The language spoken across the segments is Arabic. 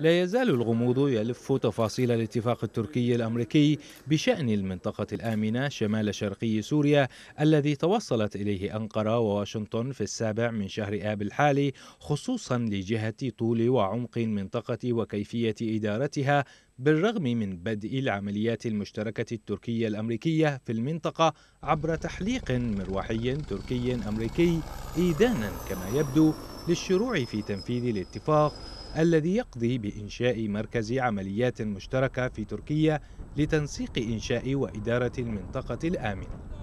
لا يزال الغموض يلف تفاصيل الاتفاق التركي الامريكي بشان المنطقه الامنه شمال شرقي سوريا الذي توصلت اليه انقره وواشنطن في السابع من شهر اب الحالي خصوصا لجهه طول وعمق المنطقه وكيفيه ادارتها بالرغم من بدء العمليات المشتركة التركية الأمريكية في المنطقة عبر تحليق مروحي تركي أمريكي إيدانا كما يبدو للشروع في تنفيذ الاتفاق الذي يقضي بإنشاء مركز عمليات مشتركة في تركيا لتنسيق إنشاء وإدارة المنطقة الآمنة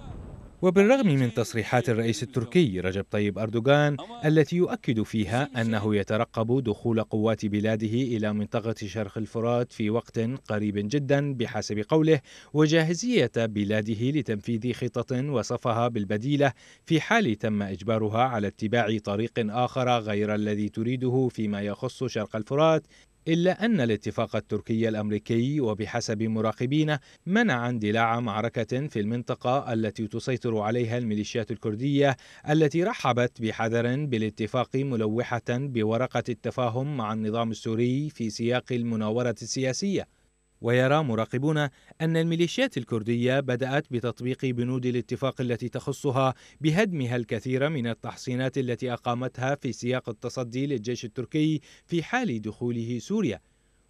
وبالرغم من تصريحات الرئيس التركي رجب طيب أردوغان التي يؤكد فيها أنه يترقب دخول قوات بلاده إلى منطقة شرق الفرات في وقت قريب جدا بحسب قوله وجاهزية بلاده لتنفيذ خطط وصفها بالبديلة في حال تم إجبارها على اتباع طريق آخر غير الذي تريده فيما يخص شرق الفرات إلا أن الاتفاق التركي الأمريكي وبحسب مراقبين منع اندلاع معركة في المنطقة التي تسيطر عليها الميليشيات الكردية التي رحبت بحذر بالاتفاق ملوحة بورقة التفاهم مع النظام السوري في سياق المناورة السياسية ويرى مراقبون أن الميليشيات الكردية بدأت بتطبيق بنود الاتفاق التي تخصها بهدمها الكثير من التحصينات التي أقامتها في سياق التصدي للجيش التركي في حال دخوله سوريا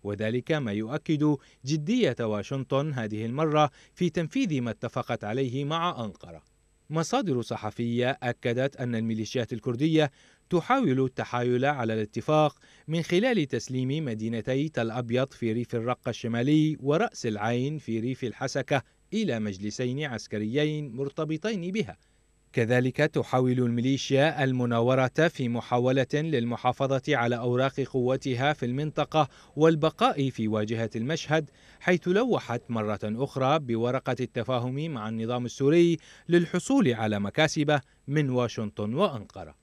وذلك ما يؤكد جدية واشنطن هذه المرة في تنفيذ ما اتفقت عليه مع أنقرة مصادر صحفية أكدت أن الميليشيات الكردية تحاول التحايل على الاتفاق من خلال تسليم مدينتي تل أبيض في ريف الرقة الشمالي ورأس العين في ريف الحسكة إلى مجلسين عسكريين مرتبطين بها كذلك تحاول الميليشيا المناورة في محاولة للمحافظة على أوراق قوتها في المنطقة والبقاء في واجهة المشهد حيث لوحت مرة أخرى بورقة التفاهم مع النظام السوري للحصول على مكاسب من واشنطن وأنقرة